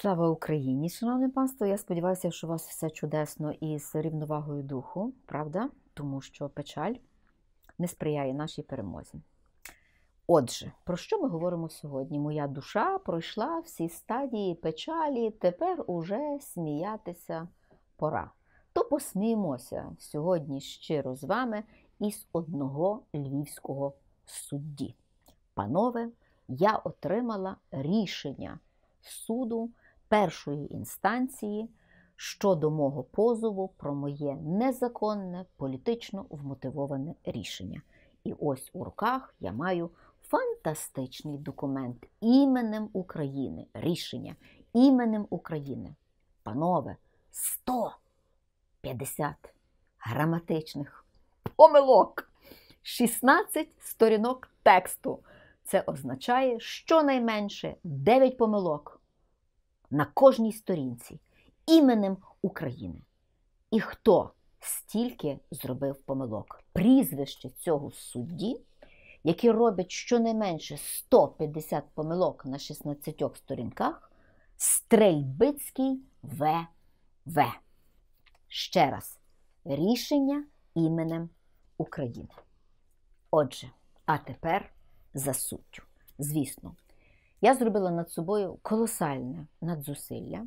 Слава Україні, шановне панство! Я сподіваюся, що у вас все чудесно і з рівновагою духу, правда? Тому що печаль не сприяє нашій перемозі. Отже, про що ми говоримо сьогодні? Моя душа пройшла всі стадії печалі, тепер уже сміятися пора. То посміємося сьогодні щиро з вами із одного львівського судді. Панове, я отримала рішення суду першої інстанції щодо мого позову про моє незаконне політично вмотивоване рішення. І ось у руках я маю фантастичний документ іменем України, рішення іменем України. Панове, 150 граматичних помилок, 16 сторінок тексту. Це означає щонайменше 9 помилок на кожній сторінці іменем України. І хто стільки зробив помилок? Прізвище цього судді, які роблять щонайменше 150 помилок на 16 сторінках, Стрельбицький ВВ. Ще раз, рішення іменем України. Отже, а тепер за суттю. Звісно. Я зробила над собою колосальне надзусилля,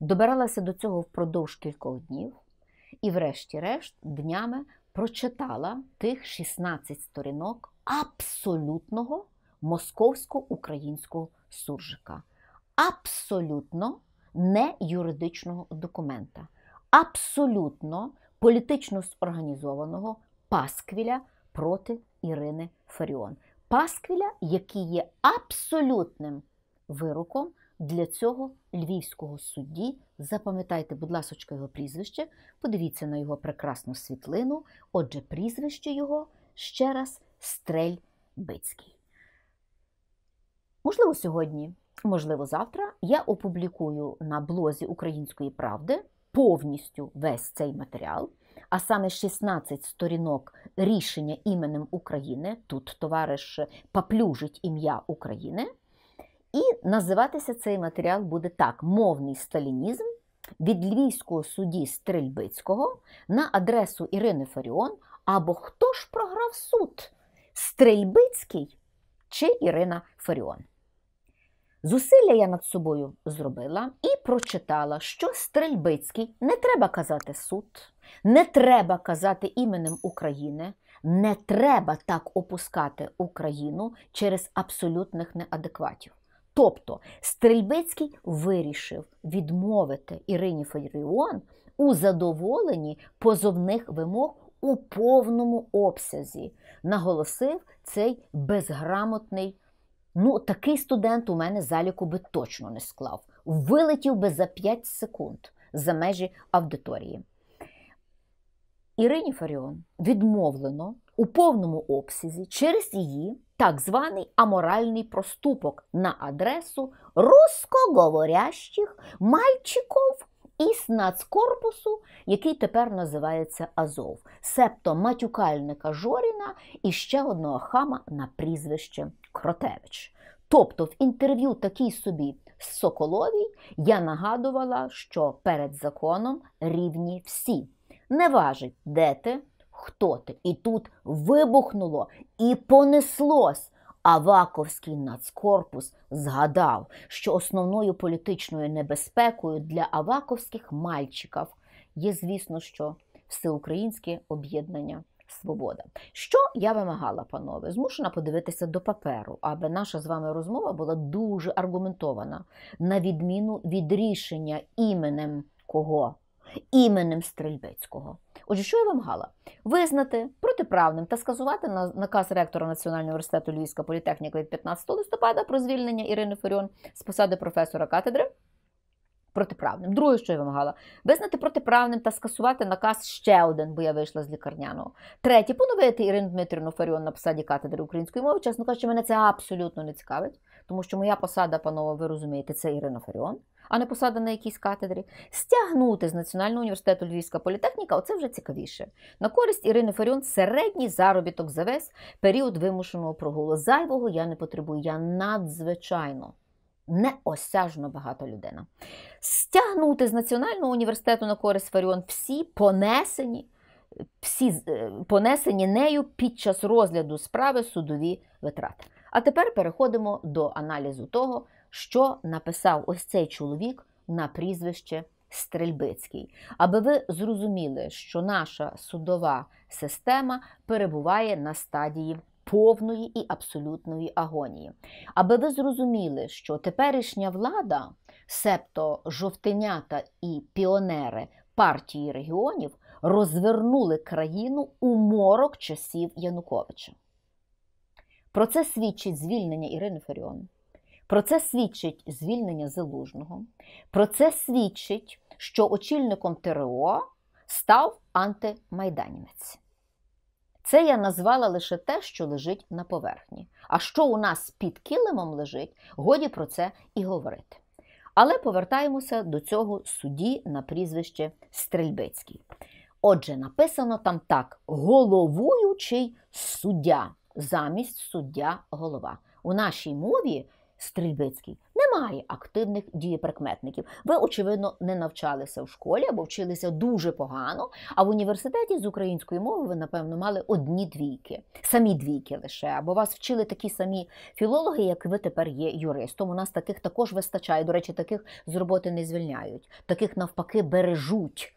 добиралася до цього впродовж кількох днів і, врешті-решт, днями прочитала тих 16 сторінок абсолютного московсько-українського суржика, абсолютно не юридичного документа, абсолютно політично зорганізованого пасквіля проти Ірини Фаріон. Пасквіля, який є абсолютним вироком для цього львівського судді. Запам'ятайте, будь ласка, його прізвище, подивіться на його прекрасну світлину. Отже, прізвище його ще раз Стрель Бицький. Можливо, сьогодні, можливо, завтра я опублікую на блозі Української правди повністю весь цей матеріал а саме 16 сторінок рішення іменем України, тут товариш поплюжить ім'я України, і називатися цей матеріал буде так: мовний сталінізм від львівського судді Стрельбицького на адресу Ірини Фаріон. Або хто ж програв суд? Стрельбицький чи Ірина Фаріон? Зусилля я над собою зробила і прочитала, що Стрельбицький не треба казати суд, не треба казати іменем України, не треба так опускати Україну через абсолютних неадекватів. Тобто Стрельбицький вирішив відмовити Ірині Фаріон у задоволенні позовних вимог у повному обсязі, наголосив цей безграмотний. Ну, такий студент у мене заліку би точно не склав. Вилетів би за 5 секунд за межі аудиторії. Ірині Фаріон відмовлено у повному обсязі через її так званий аморальний проступок на адресу рускоговорящих мальчиков із нацкорпусу, який тепер називається Азов, септо матюкальника Жоріна і ще одного хама на прізвище Кротевич. Тобто в інтерв'ю такій собі з Соколовій я нагадувала, що перед законом рівні всі. Не важить, де ти, хто ти. І тут вибухнуло і понеслось. Аваковський нацкорпус згадав, що основною політичною небезпекою для аваковських мальчиків є, звісно, що всеукраїнське об'єднання. Свобода. Що я вимагала, панове? Змушена подивитися до паперу, аби наша з вами розмова була дуже аргументована, на відміну від рішення іменем кого іменем Стрельбецького. Отже, що я вимагала? Визнати протиправним та сказувати на наказ ректора Національного університету Львівська політехніка від 15 листопада про звільнення Ірини Фаріон з посади професора катедри. Протиправним. Друге, що я вимагала, визнати протиправним та скасувати наказ ще один, бо я вийшла з лікарняного. Третє, поновити Ірину Дмитрівну Фаріон на посаді катедри української мови. Чесно кажучи, мене це абсолютно не цікавить, тому що моя посада, панове, ви розумієте, це Ірина Фаріон а не посада на якійсь катедрі, стягнути з Національного університету Львівська політехніка оце вже цікавіше. На користь Ірини Фаріон середній заробіток за весь період вимушеного прогулу. Зайвого я не потребую, я надзвичайно. Неосяжно багато людина. Стягнути з Національного університету на користь Фаріон всі понесені, всі е, понесені нею під час розгляду справи судові витрати. А тепер переходимо до аналізу того що написав ось цей чоловік на прізвище Стрельбицький, аби ви зрозуміли, що наша судова система перебуває на стадії. Повної і абсолютної агонії. Аби ви зрозуміли, що теперішня влада, себто жовтенята і піонери партії регіонів, розвернули країну у морок часів Януковича. Про це свідчить звільнення Ірини Фаріон, про це свідчить звільнення залужного, про це свідчить, що очільником ТРО став антимайданівець. Це я назвала лише те, що лежить на поверхні. А що у нас під килимом лежить, годі про це і говорити. Але повертаємося до цього судді на прізвище Стрельбицький. Отже, написано там так: головуючий суддя замість суддя голова. У нашій мові Стрийбицький. Немає активних дієприкметників. Ви, очевидно, не навчалися в школі або вчилися дуже погано. А в університеті з української мови ви, напевно, мали одні двійки, самі двійки лише, або вас вчили такі самі філологи, як ви тепер є юристом. У нас таких також вистачає. До речі, таких з роботи не звільняють, таких навпаки бережуть,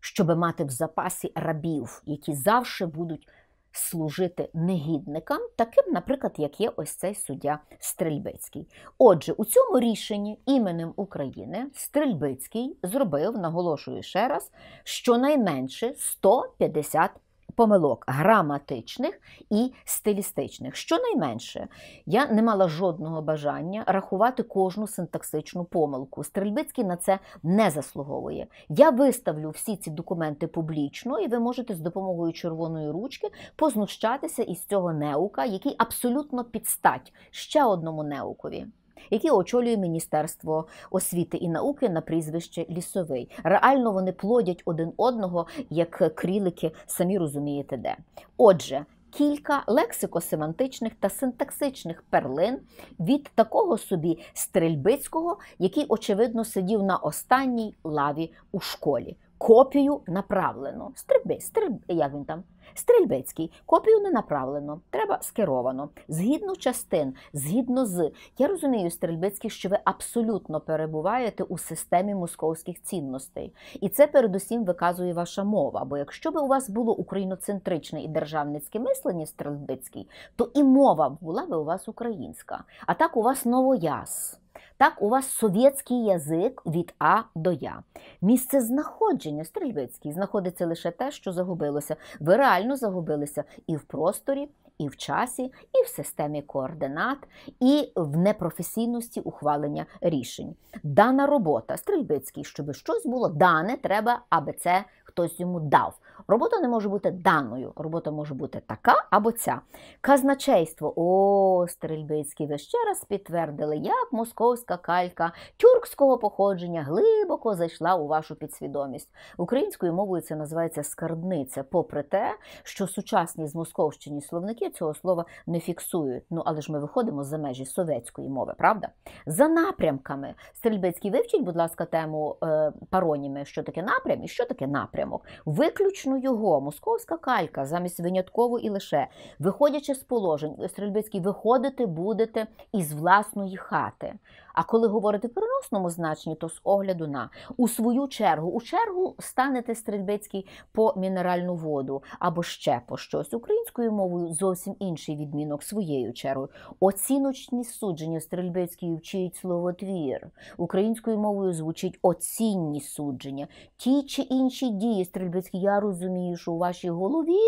щоби мати в запасі рабів, які завжди будуть служити негідникам, таким, наприклад, як є ось цей суддя Стрельбицький. Отже, у цьому рішенні іменем України Стрельбицький зробив, наголошую ще раз, щонайменше 150 помилок граматичних і стилістичних. Щонайменше, я не мала жодного бажання рахувати кожну синтаксичну помилку. Стрельбицький на це не заслуговує. Я виставлю всі ці документи публічно, і ви можете з допомогою червоної ручки познущатися із цього неука, який абсолютно підстать ще одному неукові. Які очолює Міністерство освіти і науки на прізвище Лісовий. Реально вони плодять один одного, як крілики, самі розумієте, де. Отже. Кілька лексико-семантичних та синтаксичних перлин від такого собі стрельбицького, який очевидно сидів на останній лаві у школі копію направлено. Стрельби, стрельб, як він там? Стрельбицький, копію не направлено, треба скеровано. Згідно частин, згідно з. Я розумію, Стрельбицький, що ви абсолютно перебуваєте у системі московських цінностей. І це передусім виказує ваша мова. Бо якщо б у вас було україноцентричне і державницьке мислення, Стрельбицький, то і мова була би у вас українська. А так у вас новояз. Так, у вас совєтський язик від А до Я. Місце знаходження стрільбицький знаходиться лише те, що загубилося. Ви реально загубилися і в просторі, і в часі, і в системі координат, і в непрофесійності ухвалення рішень. Дана робота стрільбицький, щоб щось було дане, треба, аби це хтось йому дав. Робота не може бути даною, робота може бути така або ця. Казначейство, о, Стрельбицький, ви ще раз підтвердили, як московська калька тюркського походження глибоко зайшла у вашу підсвідомість. Українською мовою це називається скарбниця, попри те, що сучасні з московщині словники цього слова не фіксують. Ну, але ж ми виходимо за межі совєтської мови, правда? За напрямками. Стрельбицький вивчить, будь ласка, тему е, пароніми, що таке напрям і що таке напрямок. Виключно виключно його московська калька, замість винятково і лише виходячи з положень, стрельбицький виходити будете із власної хати. А коли говорити в переносному значенні, то з огляду на у свою чергу, у чергу станете стрельбицький по мінеральну воду або ще по щось українською мовою зовсім інший відмінок своєю чергою. Оціночні судження стрельбицький вчить словотвір. Українською мовою звучить оцінні судження. Ті чи інші дії стрельбицькі, я розумію, що у вашій голові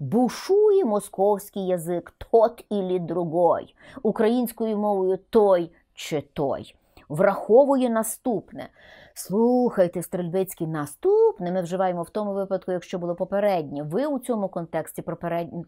бушує московський язик, тот ілі другой. Українською мовою той чи той. Враховує наступне. Слухайте, стрельбицький, наступне ми вживаємо в тому випадку, якщо було попереднє. Ви у цьому контексті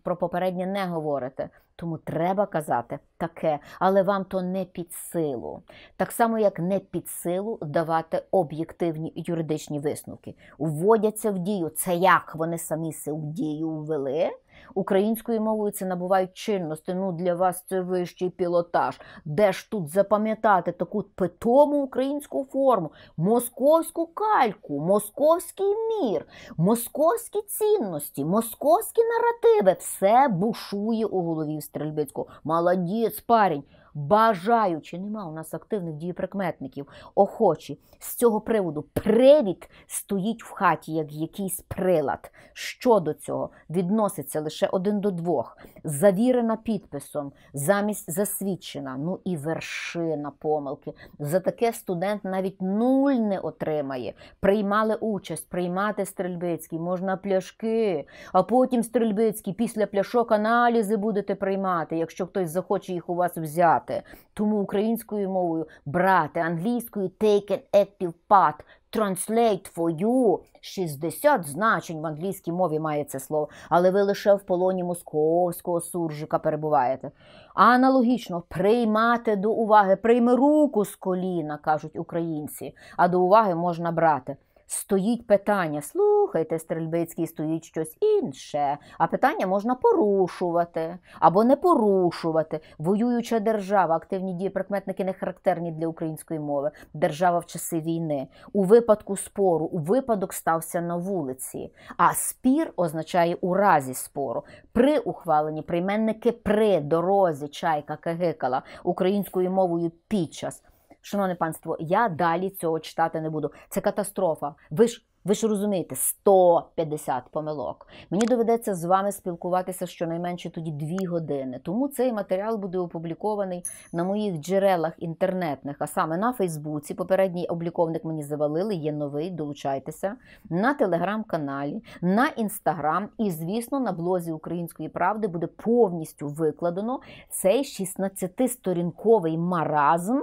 про попереднє не говорите. Тому треба казати таке, але вам то не під силу. Так само, як не під силу давати об'єктивні юридичні висновки. Вводяться в дію. Це як вони самі сил дію ввели. Українською мовою це набувають чинності. Ну для вас це вищий пілотаж. Де ж тут запам'ятати таку питому українську форму, московську кальку, московський мір, московські цінності, московські наративи? Все бушує у голові Стрельбицького. Молодець, парень. Бажаючи, нема у нас активних дієприкметників, охочі. З цього приводу привід стоїть в хаті як якийсь прилад. Що до цього відноситься лише один до двох, завірена підписом, замість засвідчена, ну і вершина помилки. За таке студент навіть нуль не отримає. Приймали участь, приймати Стрельбицький, можна пляшки, а потім Стрельбицький після пляшок аналізи будете приймати, якщо хтось захоче їх у вас взяти працювати. Тому українською мовою брати, англійською take an active part, translate for you. 60 значень в англійській мові має це слово, але ви лише в полоні московського суржика перебуваєте. Аналогічно приймати до уваги, прийми руку з коліна, кажуть українці, а до уваги можна брати стоїть питання, слухайте, Стрільбицький, стоїть щось інше, а питання можна порушувати або не порушувати. Воююча держава, активні дії прикметники не характерні для української мови. Держава в часи війни. У випадку спору, у випадок стався на вулиці. А спір означає у разі спору. При ухваленні прийменники при дорозі чайка кагикала українською мовою під час шановне панство, я далі цього читати не буду. Це катастрофа. Ви ж ви ж розумієте, 150 помилок. Мені доведеться з вами спілкуватися щонайменше тоді дві години. Тому цей матеріал буде опублікований на моїх джерелах інтернетних, а саме на Фейсбуці. Попередній обліковник мені завалили, є новий, долучайтеся. На телеграм-каналі, на інстаграм і, звісно, на блозі Української правди буде повністю викладено цей 16-сторінковий маразм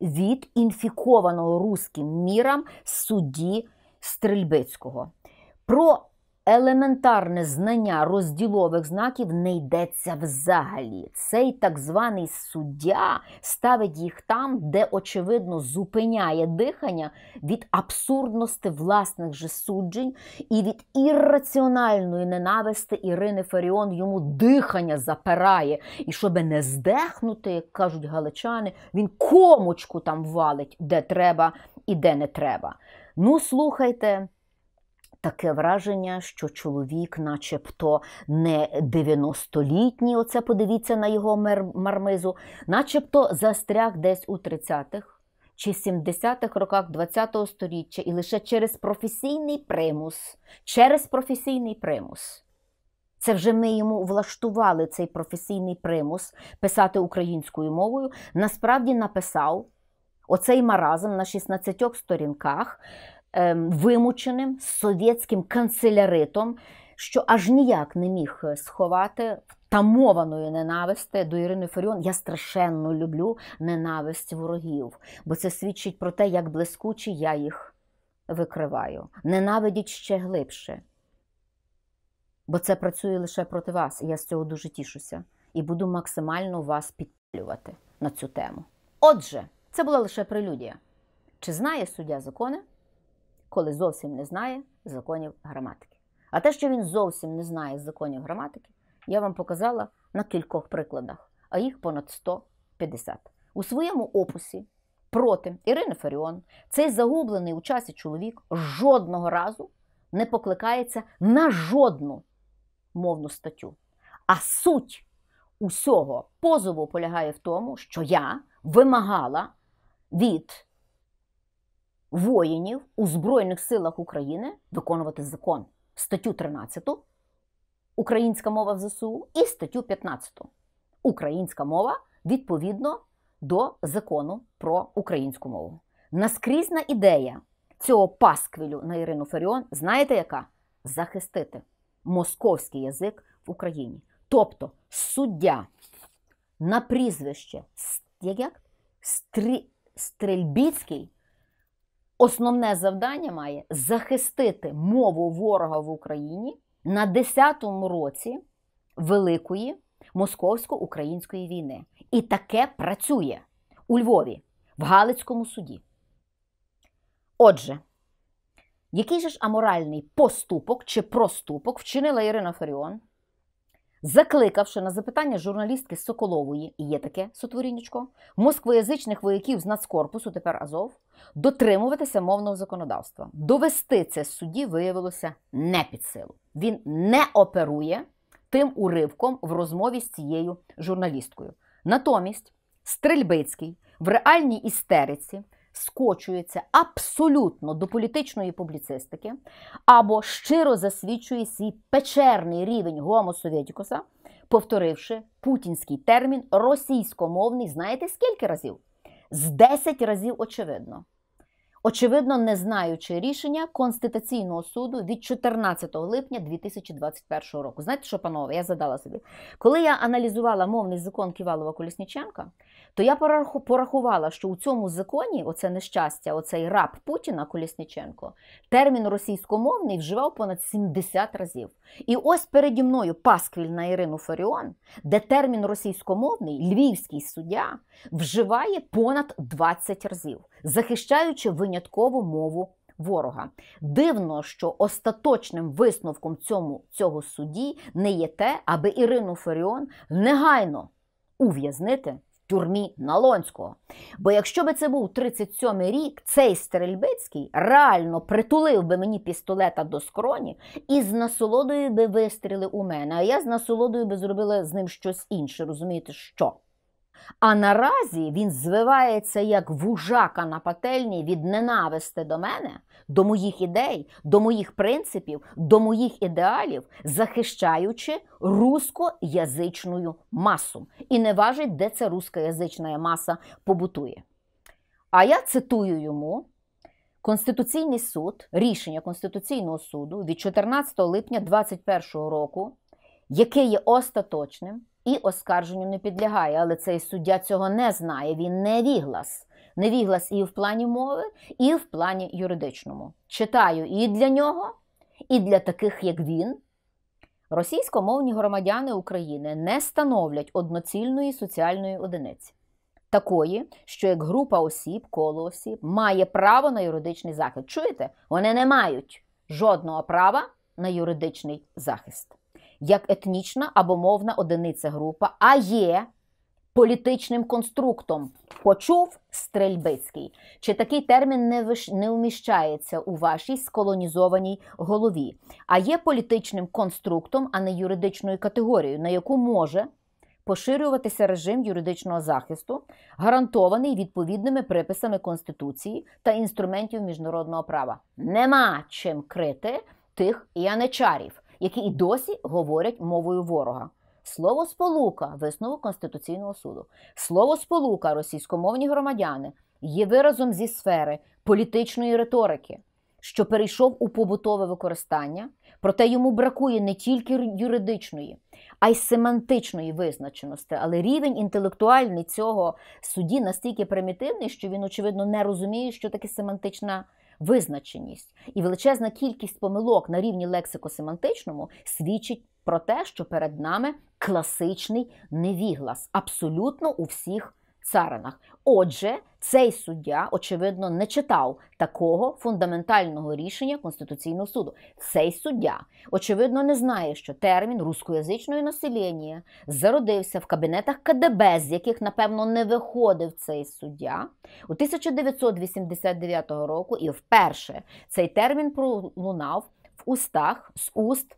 від інфікованого руським міром судді Стрельбицького. Про елементарне знання розділових знаків не йдеться взагалі. Цей так званий суддя ставить їх там, де, очевидно, зупиняє дихання від абсурдності власних же суджень і від ірраціональної ненависти Ірини Фаріон йому дихання запирає. І щоб не здехнути, як кажуть галичани, він комочку там валить, де треба і де не треба. Ну, слухайте таке враження, що чоловік, начебто не 90-літній, оце подивіться на його мармизу, начебто застряг десь у 30-х чи 70-х роках 20-го століття, і лише через професійний примус, через професійний примус. Це вже ми йому влаштували цей професійний примус писати українською мовою. Насправді написав оцей маразм на 16 сторінках Ем, вимученим совєтським канцеляритом, що аж ніяк не міг е, сховати втамованої ненависти до Ірини Фаріон. Я страшенно люблю ненависть ворогів, бо це свідчить про те, як блискучі я їх викриваю. Ненавидіть ще глибше. Бо це працює лише проти вас, і я з цього дуже тішуся. І буду максимально вас підпалювати на цю тему. Отже, це була лише прелюдія. Чи знає суддя закони? коли зовсім не знає законів граматики. А те, що він зовсім не знає законів граматики, я вам показала на кількох прикладах, а їх понад 150. У своєму описі проти Ірини Фаріон цей загублений у часі чоловік жодного разу не покликається на жодну мовну статтю. А суть усього позову полягає в тому, що я вимагала від воїнів у Збройних силах України виконувати закон. Статтю 13 Українська мова в ЗСУ і статтю 15 Українська мова відповідно до закону про українську мову. Наскрізна ідея цього пасквілю на Ірину Фаріон, знаєте яка? Захистити московський язик в Україні. Тобто суддя на прізвище як? Стрі... Стрельбіцький основне завдання має захистити мову ворога в Україні на 10-му році Великої московсько-української війни. І таке працює у Львові, в Галицькому суді. Отже, який же ж аморальний поступок чи проступок вчинила Ірина Фаріон? закликавши на запитання журналістки Соколової, і є таке сотворінечко, москвоязичних вояків з нацкорпусу, тепер Азов, дотримуватися мовного законодавства. Довести це судді виявилося не під силу. Він не оперує тим уривком в розмові з цією журналісткою. Натомість Стрельбицький в реальній істериці скочується абсолютно до політичної публіцистики, або щиро засвідчує свій печерний рівень гомосовєтікоса, повторивши путінський термін російськомовний, знаєте скільки разів? З 10 разів очевидно очевидно не знаючи рішення Конституційного суду від 14 липня 2021 року. Знаєте, що, панове, я задала собі, коли я аналізувала мовний закон Ківалова Колісніченка, то я порахувала, що у цьому законі, оце нещастя, оцей раб Путіна Колісніченко, термін російськомовний вживав понад 70 разів. І ось переді мною Пасквіль на Ірину Фаріон, де термін російськомовний львівський суддя вживає понад 20 разів захищаючи виняткову мову ворога. Дивно, що остаточним висновком цьому цього судді не є те, аби Ірину Фаріон негайно ув'язнити. Тюрмі Налонського. Бо якщо би це був 37-й рік, цей стрельбицький реально притулив би мені пістолета до скроні і з насолодою би вистріли у мене. А я з насолодою би зробила з ним щось інше. Розумієте, що? А наразі він звивається як вужака на пательні від ненависти до мене, до моїх ідей, до моїх принципів, до моїх ідеалів, захищаючи рускоязичну масу. І не важить, де ця рускоязична маса побутує. А я цитую йому. Конституційний суд, рішення Конституційного суду від 14 липня 2021 року, яке є остаточним, і оскарженню не підлягає, але цей суддя цього не знає. Він не віглас. Не віглас і в плані мови, і в плані юридичному. Читаю і для нього, і для таких, як він. Російськомовні громадяни України не становлять одноцільної соціальної одиниці, такої, що як група осіб, коло осіб має право на юридичний захист. Чуєте? Вони не мають жодного права на юридичний захист як етнічна або мовна одиниця група, а є політичним конструктом. Почув стрельбицький. Чи такий термін не виш... не вміщається у вашій сколонізованій голові? А є політичним конструктом, а не юридичною категорією, на яку може. Поширюватися режим юридичного захисту, гарантований відповідними приписами Конституції та інструментів міжнародного права. Нема чим крити тих яничарів, які і досі говорять мовою ворога. Слово сполука висновок Конституційного суду. Слово сполука російськомовні громадяни є виразом зі сфери політичної риторики, що перейшов у побутове використання, проте йому бракує не тільки юридичної, а й семантичної визначеності. Але рівень інтелектуальний цього судді настільки примітивний, що він, очевидно, не розуміє, що таке семантична визначеність і величезна кількість помилок на рівні лексико-семантичному свідчить про те, що перед нами класичний невіглас абсолютно у всіх царинах. Отже, цей суддя, очевидно, не читав такого фундаментального рішення Конституційного суду. Цей суддя, очевидно, не знає, що термін рускоязичної населення зародився в кабінетах КДБ, з яких, напевно, не виходив цей суддя у 1989 року, і вперше цей термін пролунав в устах з уст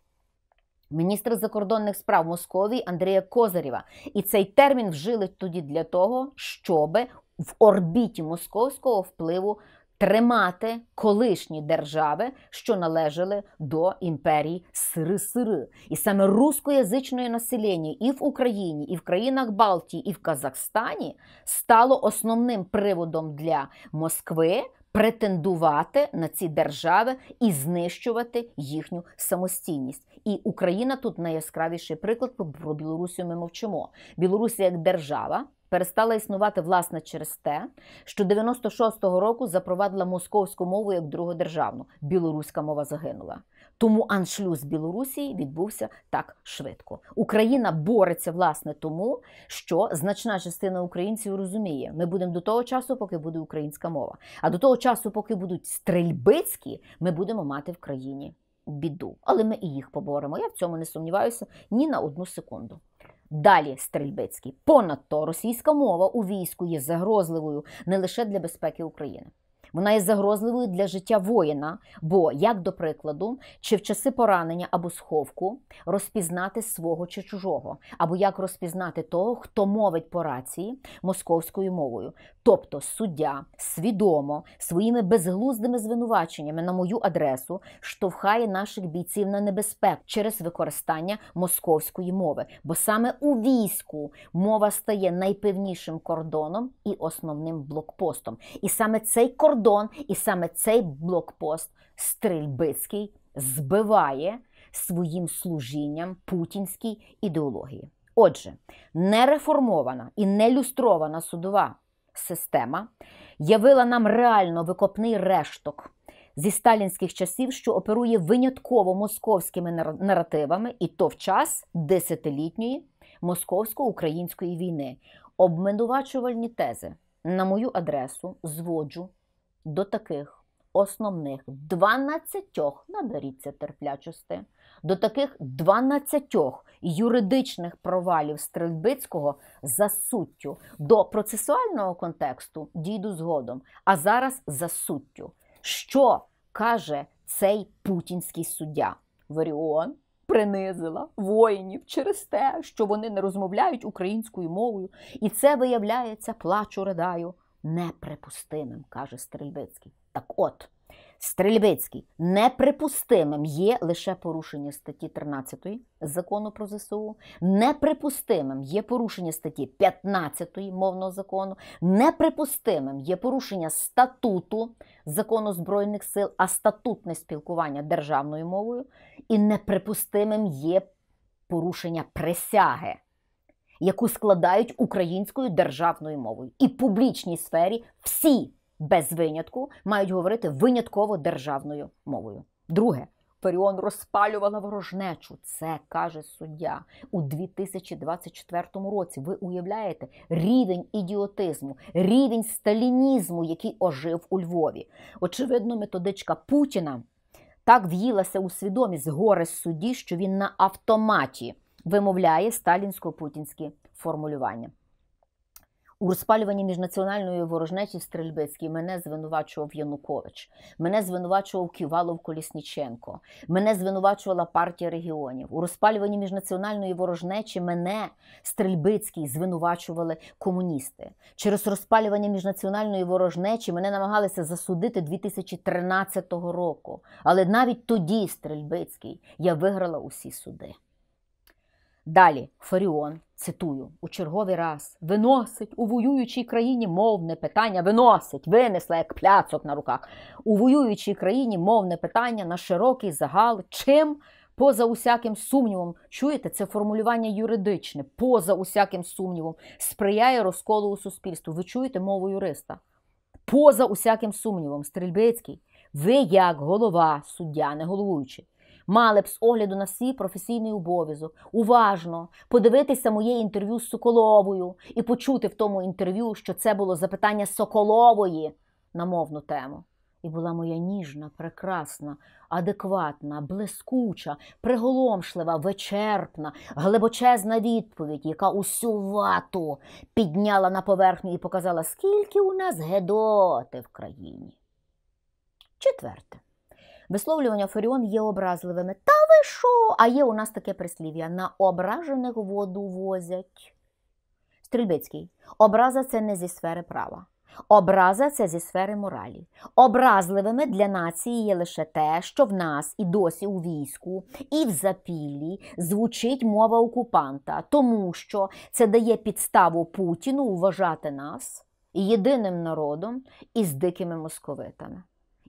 міністра закордонних справ Московії Андрія Козарєва. І цей термін вжили тоді для того, щоб в орбіті московського впливу тримати колишні держави, що належали до імперії Сири-Сири. І саме рускоязичне населення і в Україні, і в країнах Балтії, і в Казахстані стало основним приводом для Москви претендувати на ці держави і знищувати їхню самостійність. І Україна тут найяскравіший приклад про Білорусію. Ми мовчимо. Білорусі як держава. Перестала існувати власне через те, що 96-го року запровадила московську мову як другу державну. Білоруська мова загинула. Тому аншлюз Білорусі відбувся так швидко. Україна бореться власне тому, що значна частина українців розуміє, ми будемо до того часу, поки буде українська мова. А до того часу, поки будуть стрільбицькі, ми будемо мати в країні біду. Але ми і їх поборемо. Я в цьому не сумніваюся ні на одну секунду. Далі стрільбицький. то, російська мова у війську є загрозливою не лише для безпеки України. Вона є загрозливою для життя воїна, бо, як до прикладу, чи в часи поранення або сховку розпізнати свого чи чужого, або як розпізнати того, хто мовить по рації московською мовою, тобто суддя свідомо своїми безглуздими звинуваченнями на мою адресу штовхає наших бійців на небезпеку через використання московської мови, бо саме у війську мова стає найпевнішим кордоном і основним блокпостом, і саме цей кордон кордон, і саме цей блокпост Стрельбицький збиває своїм служінням путінській ідеології. Отже, нереформована і нелюстрована судова система явила нам реально викопний решток зі сталінських часів, що оперує винятково московськими наративами, і то в час десятилітньої московсько-української війни. Обминувачувальні тези на мою адресу зводжу. До таких основних 12 наберіться терплячості, до таких 12 юридичних провалів Стрельбицького за суттю. До процесуального контексту дійду згодом, а зараз за суттю. Що каже цей путінський суддя? Варіон принизила воїнів через те, що вони не розмовляють українською мовою, і це виявляється плачу ридаю неприпустимим, каже Стрельбицький. Так от, Стрельбицький, неприпустимим є лише порушення статті 13 закону про ЗСУ, неприпустимим є порушення статті 15 мовного закону, неприпустимим є порушення статуту закону Збройних сил, а статутне спілкування державною мовою, і неприпустимим є порушення присяги яку складають українською державною мовою, і в публічній сфері всі без винятку мають говорити винятково державною мовою. Друге. Фаріон розпалювала ворожнечу. Це каже суддя у 2024 році. Ви уявляєте рівень ідіотизму, рівень сталінізму, який ожив у Львові. Очевидно, методичка Путіна так в'їлася у свідомість горе судді, що він на автоматі вимовляє сталінсько-путінські формулювання. У розпалюванні міжнаціональної ворожнечі Стрельбицький мене звинувачував Янукович, мене звинувачував Ківалов Колісніченко, мене звинувачувала партія регіонів. У розпалюванні міжнаціональної ворожнечі мене Стрельбицький звинувачували комуністи. Через розпалювання міжнаціональної ворожнечі мене намагалися засудити 2013 року. Але навіть тоді Стрельбицький я виграла усі суди. Далі Фаріон, цитую, у черговий раз виносить у воюючій країні мовне питання, виносить, винесла як пляцок на руках. У воюючій країні мовне питання на широкий загал. Чим? Поза усяким сумнівом, чуєте, це формулювання юридичне, поза усяким сумнівом, сприяє розколу у суспільству. Ви чуєте мову юриста? Поза усяким сумнівом, Стрільбицький, ви як голова суддя, не головуючий, мали б з огляду на свій професійний обов'язок уважно подивитися моє інтерв'ю з Соколовою і почути в тому інтерв'ю, що це було запитання Соколової на мовну тему. І була моя ніжна, прекрасна, адекватна, блискуча, приголомшлива, вичерпна, глибочезна відповідь, яка усю вату підняла на поверхню і показала, скільки у нас гедоти в країні. Четверте. Висловлювання Фаріон є образливими. Та ви що? А є у нас таке прислів'я: на ображених воду возять. Стрільбицький. Образа це не зі сфери права. Образа це зі сфери моралі. Образливими для нації є лише те, що в нас і досі у війську, і в запіллі звучить мова окупанта, тому що це дає підставу Путіну вважати нас єдиним народом із дикими московитами.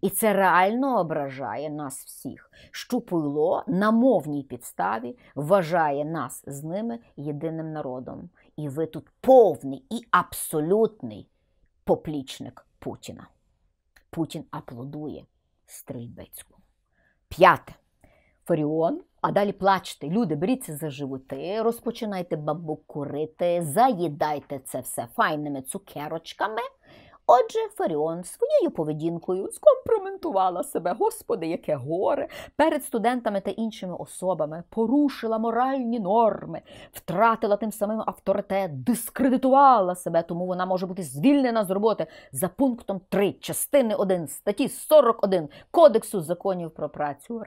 І це реально ображає нас всіх. що Щупило на мовній підставі вважає нас з ними єдиним народом. І ви тут повний і абсолютний поплічник Путіна. Путін аплодує стрільбецьку. П'яте. Фаріон. А далі плачте, люди, беріться за животи, розпочинайте бамбук курити, заїдайте це все файними цукерочками. Отже, Фаріон своєю поведінкою скомпроментувала себе, Господи, яке горе, перед студентами та іншими особами, порушила моральні норми, втратила тим самим авторитет, дискредитувала себе, тому вона може бути звільнена з роботи за пунктом 3 частини 1 статті 41 Кодексу законів про працю.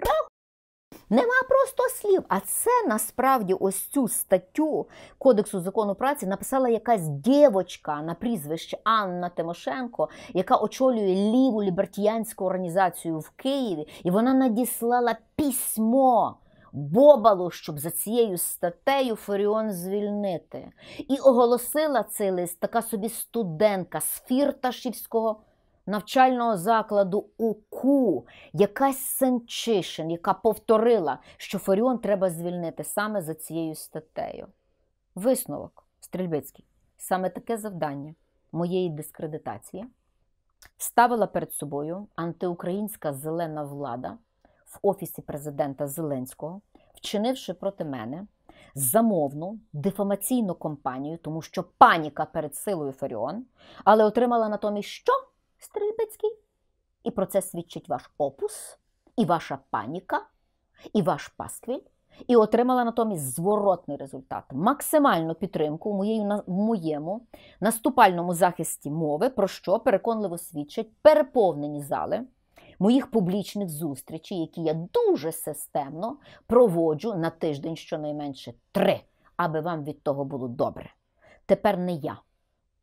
Нема просто слів. А це насправді ось цю статтю Кодексу закону праці написала якась дівочка на прізвище Анна Тимошенко, яка очолює ліву лібертіянську організацію в Києві, і вона надіслала письмо. Бобалу, щоб за цією статтею Феріон звільнити, і оголосила цей лист така собі студентка з Фірташівського навчального закладу УКУ якась Сенчишин, яка повторила, що Фаріон треба звільнити саме за цією статтею. Висновок Стрільбицький, саме таке завдання моєї дискредитації ставила перед собою антиукраїнська зелена влада в офісі президента Зеленського, вчинивши проти мене. Замовну дефамаційну кампанію, тому що паніка перед силою Фаріон, але отримала натомість що? Стрибецький. І про це свідчить ваш опус, і ваша паніка, і ваш пасквіль. І отримала натомість зворотний результат, максимальну підтримку в в моєму наступальному захисті мови, про що переконливо свідчать переповнені зали моїх публічних зустрічей, які я дуже системно проводжу на тиждень щонайменше три, аби вам від того було добре. Тепер не я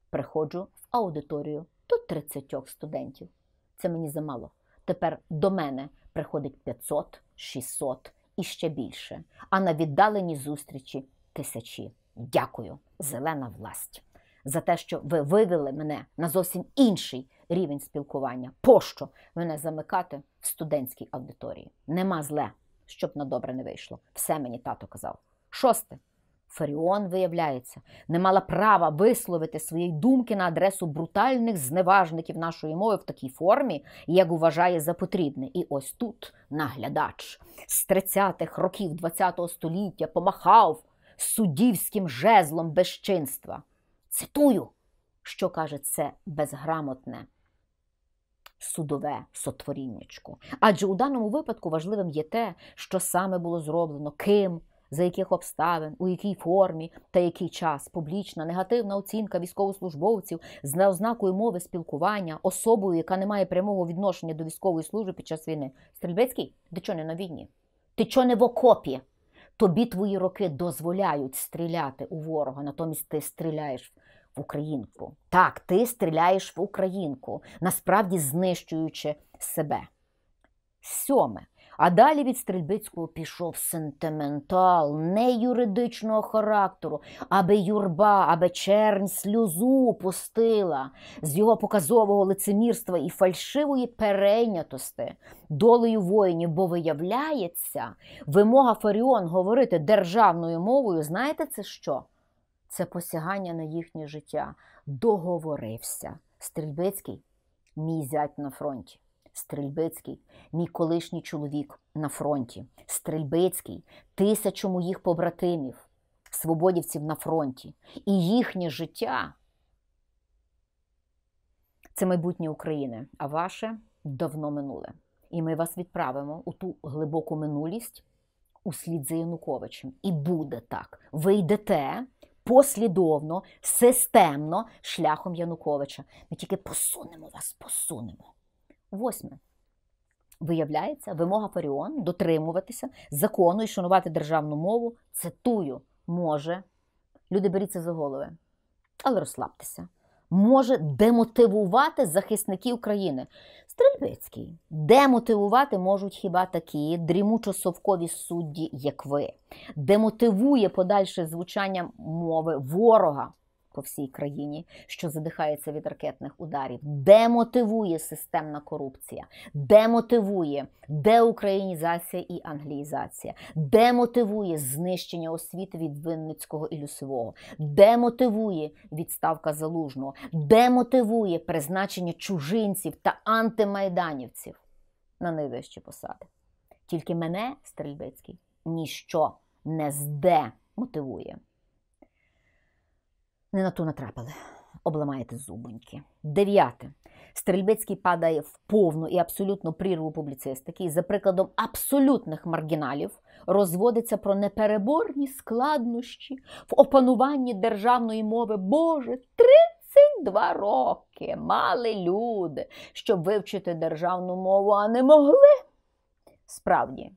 приходжу в аудиторію до 30 студентів. Це мені замало. Тепер до мене приходить 500, 600 і ще більше. А на віддалені зустрічі тисячі. Дякую, зелена власть, за те, що ви вивели мене на зовсім інший рівень спілкування. Пощо мене замикати в студентській аудиторії? Нема зле, щоб на добре не вийшло. Все мені тато казав. Шосте. Фаріон, виявляється, не мала права висловити свої думки на адресу брутальних зневажників нашої мови в такій формі, як вважає за потрібне. І ось тут наглядач з 30-х років ХХ століття помахав суддівським жезлом безчинства. Цитую, що каже це безграмотне. Судове сотворіннячко. Адже у даному випадку важливим є те, що саме було зроблено, ким, за яких обставин, у якій формі та який час публічна негативна оцінка військовослужбовців з ознакою мови спілкування особою, яка не має прямого відношення до військової служби під час війни. Стрільбецький, ти чо не на війні? Ти чо не в окопі? Тобі твої роки дозволяють стріляти у ворога, натомість ти стріляєш в українку. Так, ти стріляєш в українку, насправді знищуючи себе. Сьоме. А далі від Стрельбицького пішов сентиментал, не юридичного характеру, аби юрба, аби чернь сльозу пустила з його показового лицемірства і фальшивої перейнятости долею воїнів, бо виявляється, вимога Фаріон говорити державною мовою, знаєте це що? Це посягання на їхнє життя. Договорився. Стрільбицький, мій зять на фронті. Стрельбицький, мій колишній чоловік на фронті, Стрельбицький, тисячу моїх побратимів, свободівців на фронті і їхнє життя. Це майбутнє України, а ваше давно минуле. І ми вас відправимо у ту глибоку минулість у слід за Януковичем. І буде так. Ви йдете послідовно, системно шляхом Януковича. Ми тільки посунемо вас, посунемо. Восьме. Виявляється, вимога Фаріон дотримуватися закону і шанувати державну мову. Цитую, може. Люди беріться за голови, але розслабтеся. Може демотивувати захисників країни. Стрельбицький. Демотивувати можуть хіба такі дрімучо-совкові судді, як ви, демотивує подальше звучання мови ворога по всій країні, що задихається від ракетних ударів, де мотивує системна корупція, де мотивує деукраїнізація і англіїзація, де мотивує знищення освіти від Винницького і Люсового, де мотивує відставка залужного, де мотивує призначення чужинців та антимайданівців на найвищі посади. Тільки мене Стрельбицький ніщо не зде мотивує. Не на ту натрапили, обламаєте зубоньки. Дев'яте. Стрельбицький падає в повну і абсолютно прірву публіцистики, і за прикладом абсолютних маргіналів розводиться про непереборні складнощі в опануванні державної мови. Боже, 32 роки мали люди, щоб вивчити державну мову, а не могли. Справді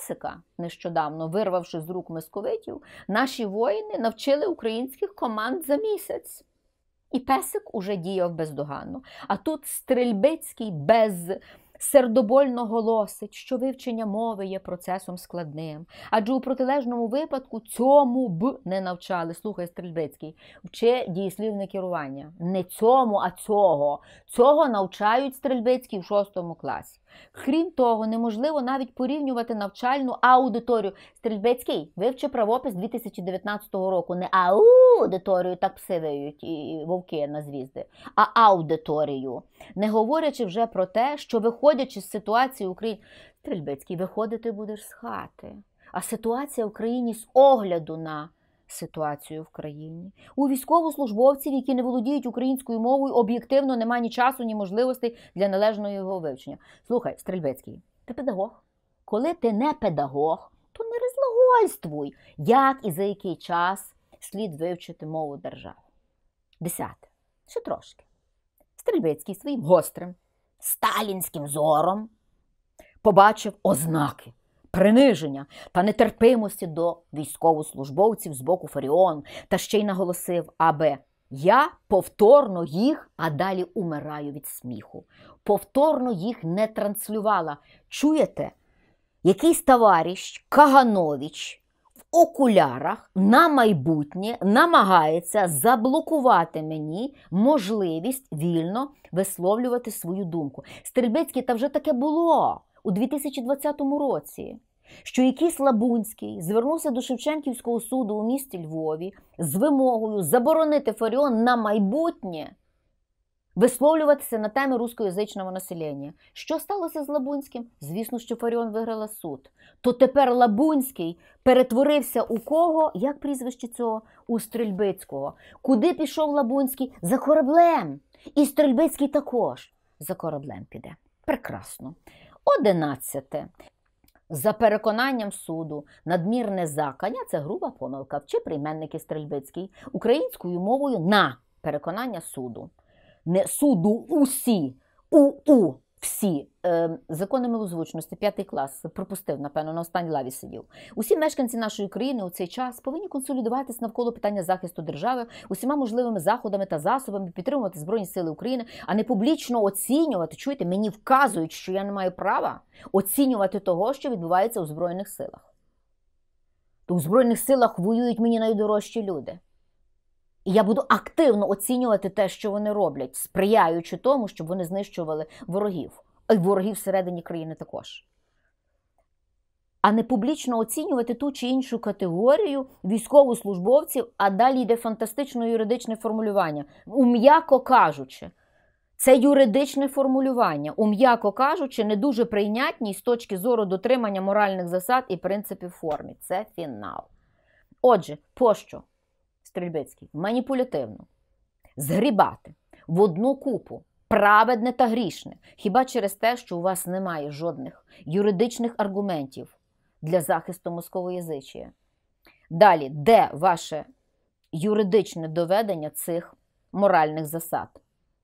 песика, нещодавно вирвавши з рук московитів, наші воїни навчили українських команд за місяць. І песик уже діяв бездоганно. А тут стрельбицький без. Сердобольно голосить, що вивчення мови є процесом складним, адже у протилежному випадку цьому б не навчали. Слухай, Стрельбицький, вчи дієслівне керування. Не цьому, а цього. Цього навчають Стрельбицький в шостому класі. Крім того, неможливо навіть порівнювати навчальну аудиторію. Стрільбецький вивчи правопис 2019 року. Не аудиторію, так пси виють і вовки на звізди, а аудиторію. Не говорячи вже про те, що виходячи з ситуації України, Стрільбецький, виходити будеш з хати. А ситуація в Україні з огляду на ситуацію в країні. У військовослужбовців, які не володіють українською мовою, об'єктивно немає ні часу, ні можливостей для належного його вивчення. Слухай, Стрельбецький, ти педагог? Коли ти не педагог, то не розлагольствуй, як і за який час слід вивчити мову держави. Десяте. Ще трошки. Стрельбицький своїм гострим, сталінським зором побачив ознаки приниження та нетерпимості до військовослужбовців з боку Фаріон, та ще й наголосив, аби я повторно їх, а далі умираю від сміху. Повторно їх не транслювала. Чуєте, якийсь товариш Каганович в окулярах на майбутнє намагається заблокувати мені можливість вільно висловлювати свою думку. Стрельбицький, та вже таке було у 2020 році, що якийсь Лабунський звернувся до Шевченківського суду у місті Львові з вимогою заборонити Фаріон на майбутнє висловлюватися на теми рускоязичного населення. Що сталося з Лабунським? Звісно, що Фаріон виграла суд. То тепер Лабунський перетворився у кого, як прізвище цього, у Стрельбицького. Куди пішов Лабунський? За кораблем. І Стрельбицький також за кораблем піде. Прекрасно. Одинадцяте. За переконанням суду, надмірне закання це груба помилка, чи прийменники Стрельбицький українською мовою на переконання суду. Не суду усі, у всі е, законами озвучності, п'ятий клас пропустив, напевно, на останній лаві сидів. Усі мешканці нашої країни у цей час повинні консолідуватися навколо питання захисту держави усіма можливими заходами та засобами, підтримувати Збройні Сили України, а не публічно оцінювати. Чуєте, мені вказують, що я не маю права оцінювати того, що відбувається у Збройних силах. То у Збройних силах воюють мені найдорожчі люди. І я буду активно оцінювати те, що вони роблять, сприяючи тому, щоб вони знищували ворогів, і ворогів всередині країни також. А не публічно оцінювати ту чи іншу категорію військовослужбовців, а далі йде фантастичне юридичне формулювання. Ум'яко кажучи, це юридичне формулювання, ум'яко кажучи, не дуже прийнятні з точки зору дотримання моральних засад і принципів формі. Це фінал. Отже, пощо? Стрільбицький, маніпулятивно, згрібати в одну купу праведне та грішне, хіба через те, що у вас немає жодних юридичних аргументів для захисту московоязичія. Далі, де ваше юридичне доведення цих моральних засад?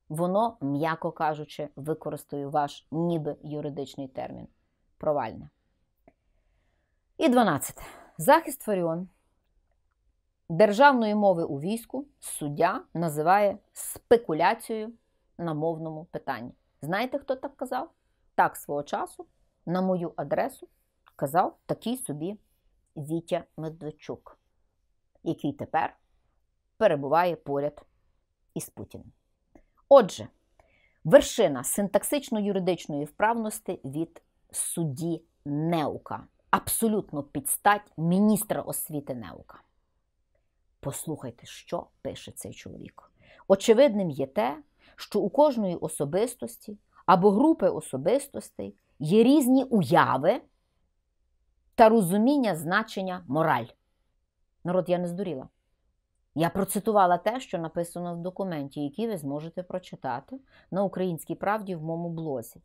Воно, м'яко кажучи, використаю ваш ніби юридичний термін провальне. І 12. Захист Фаріон державної мови у війську суддя називає спекуляцією на мовному питанні. Знаєте, хто так казав? Так свого часу на мою адресу казав такий собі Вітя Медведчук, який тепер перебуває поряд із Путіним. Отже, вершина синтаксично-юридичної вправності від судді Неука. Абсолютно підстать міністра освіти Неука. Послухайте, що пише цей чоловік. Очевидним є те, що у кожної особистості або групи особистостей є різні уяви та розуміння значення мораль. Народ, я не здуріла. Я процитувала те, що написано в документі, який ви зможете прочитати на українській правді в моєму блозі.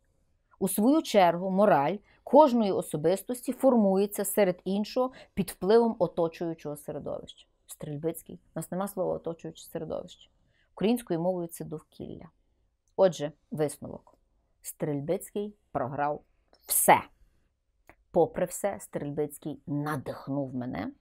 У свою чергу, мораль кожної особистості формується серед іншого під впливом оточуючого середовища. Стрільбицький, у нас нема слова оточуюче середовище. Українською мовою це довкілля. Отже, висновок: Стрельбицький програв все. Попри все, Стрельбицький надихнув мене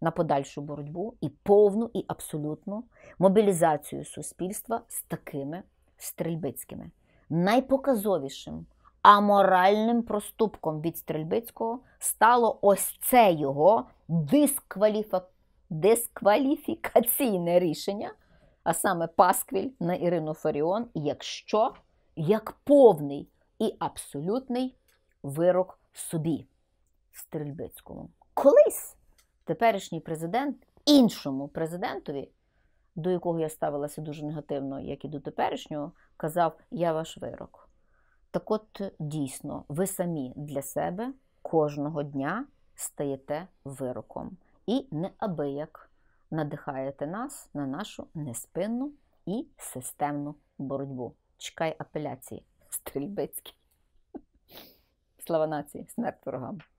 на подальшу боротьбу і повну, і абсолютну мобілізацію суспільства з такими стрельбицькими, найпоказовішим аморальним проступком від Стрельбицького стало ось це його дискваліфікація дискваліфікаційне рішення, а саме Пасквіль на Ірину Фаріон, якщо як повний і абсолютний вирок собі Стрельбицькому. Колись теперішній президент іншому президентові, до якого я ставилася дуже негативно, як і до теперішнього, казав: Я ваш вирок. Так от дійсно, ви самі для себе кожного дня стаєте вироком і неабияк надихаєте нас на нашу неспинну і системну боротьбу. Чекай апеляції, стрільбицький. Слава нації, смерть ворогам!